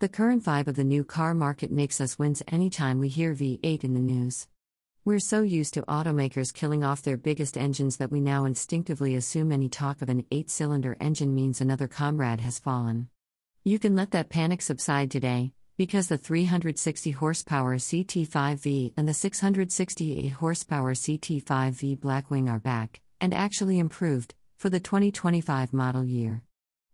The current vibe of the new car market makes us wince anytime we hear V8 in the news. We're so used to automakers killing off their biggest engines that we now instinctively assume any talk of an eight cylinder engine means another comrade has fallen. You can let that panic subside today, because the 360 horsepower CT5V and the 668 horsepower CT5V Blackwing are back, and actually improved, for the 2025 model year.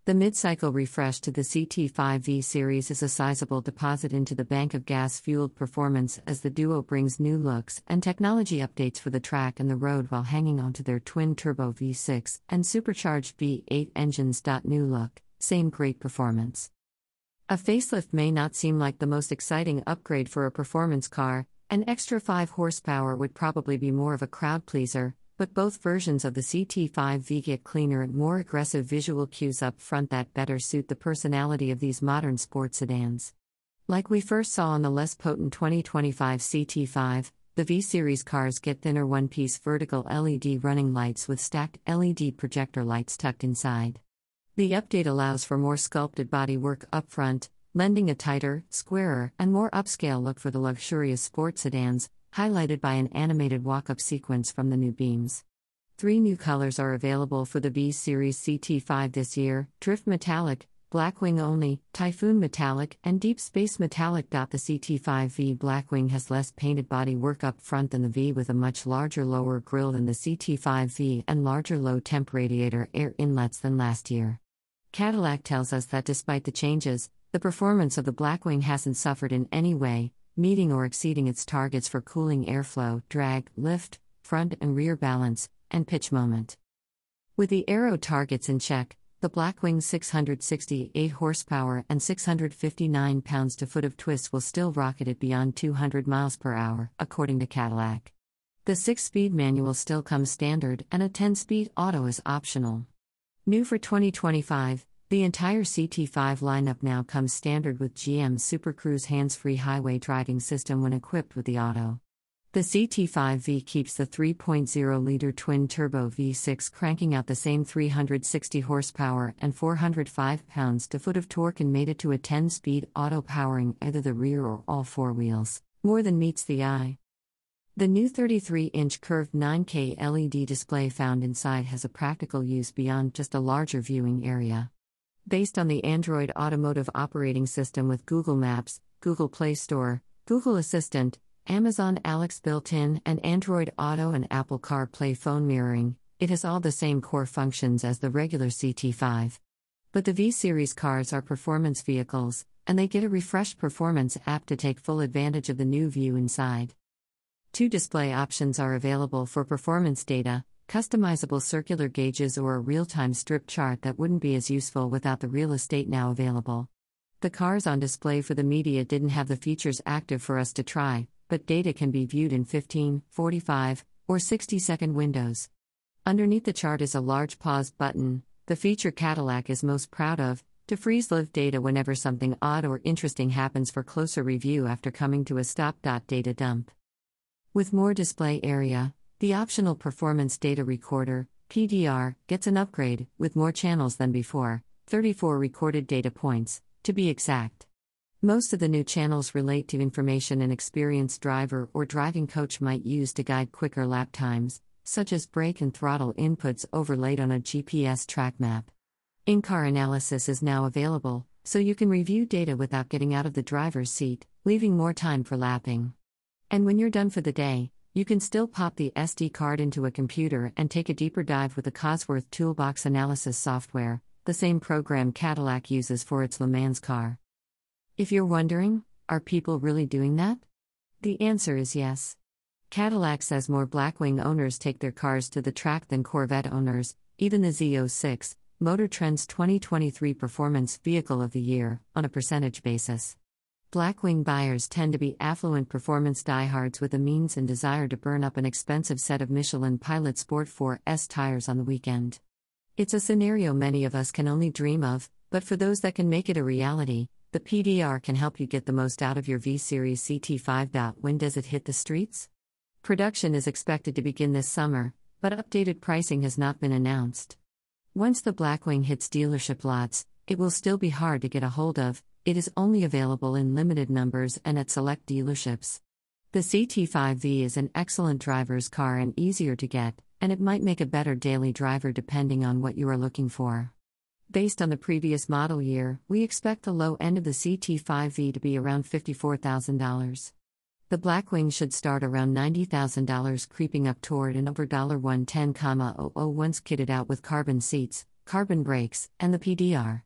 The mid-cycle refresh to the CT5V series is a sizable deposit into the bank of gas-fueled performance as the duo brings new looks and technology updates for the track and the road while hanging onto their twin-turbo V6 and supercharged V8 engines. New look, same great performance. A facelift may not seem like the most exciting upgrade for a performance car, an extra 5 horsepower would probably be more of a crowd pleaser, but both versions of the CT5V get cleaner and more aggressive visual cues up front that better suit the personality of these modern sport sedans. Like we first saw on the less potent 2025 CT5, the V Series cars get thinner one piece vertical LED running lights with stacked LED projector lights tucked inside. The update allows for more sculpted bodywork up front, lending a tighter, squarer, and more upscale look for the luxurious sport sedans, highlighted by an animated walk up sequence from the new beams. Three new colors are available for the B Series CT5 this year Drift Metallic, Blackwing Only, Typhoon Metallic, and Deep Space Metallic. The CT5V Blackwing has less painted body work up front than the V with a much larger lower grille than the CT5V and larger low temp radiator air inlets than last year. Cadillac tells us that despite the changes, the performance of the Blackwing hasn't suffered in any way, meeting or exceeding its targets for cooling airflow, drag, lift, front and rear balance, and pitch moment. With the aero targets in check, the Blackwing 668 horsepower and 659 pounds to foot of twist will still rocket it beyond 200 miles per hour, according to Cadillac. The 6 speed manual still comes standard, and a 10 speed auto is optional. New for 2025, the entire CT5 lineup now comes standard with GM Super Cruise hands-free highway driving system when equipped with the auto. The CT5V keeps the 3.0-liter twin-turbo V6 cranking out the same 360 horsepower and 405 pounds-to-foot of torque and made it to a 10-speed auto powering either the rear or all four wheels, more than meets the eye. The new 33 inch curved 9K LED display found inside has a practical use beyond just a larger viewing area. Based on the Android automotive operating system with Google Maps, Google Play Store, Google Assistant, Amazon Alex built in, and Android Auto and Apple CarPlay phone mirroring, it has all the same core functions as the regular CT5. But the V Series cars are performance vehicles, and they get a refreshed performance app to take full advantage of the new view inside. Two display options are available for performance data customizable circular gauges, or a real time strip chart that wouldn't be as useful without the real estate now available. The cars on display for the media didn't have the features active for us to try, but data can be viewed in 15, 45, or 60 second windows. Underneath the chart is a large pause button, the feature Cadillac is most proud of, to freeze live data whenever something odd or interesting happens for closer review after coming to a stop. Data dump. With more display area, the optional Performance Data Recorder PDR gets an upgrade with more channels than before, 34 recorded data points to be exact. Most of the new channels relate to information an experienced driver or driving coach might use to guide quicker lap times, such as brake and throttle inputs overlaid on a GPS track map. In car analysis is now available, so you can review data without getting out of the driver's seat, leaving more time for lapping. And when you're done for the day, you can still pop the SD card into a computer and take a deeper dive with the Cosworth Toolbox Analysis software, the same program Cadillac uses for its Le Mans car. If you're wondering, are people really doing that? The answer is yes. Cadillac says more Blackwing owners take their cars to the track than Corvette owners, even the Z06, Motor Trend's 2023 Performance Vehicle of the Year, on a percentage basis. Blackwing buyers tend to be affluent performance diehards with the means and desire to burn up an expensive set of Michelin Pilot Sport 4S tires on the weekend. It's a scenario many of us can only dream of, but for those that can make it a reality, the PDR can help you get the most out of your V Series CT5. When does it hit the streets? Production is expected to begin this summer, but updated pricing has not been announced. Once the Blackwing hits dealership lots, it will still be hard to get a hold of, it is only available in limited numbers and at select dealerships. The CT5V is an excellent driver's car and easier to get, and it might make a better daily driver depending on what you are looking for. Based on the previous model year, we expect the low end of the CT5V to be around $54,000. The Blackwing should start around $90,000, creeping up toward and over $110,000 once kitted out with carbon seats, carbon brakes, and the PDR.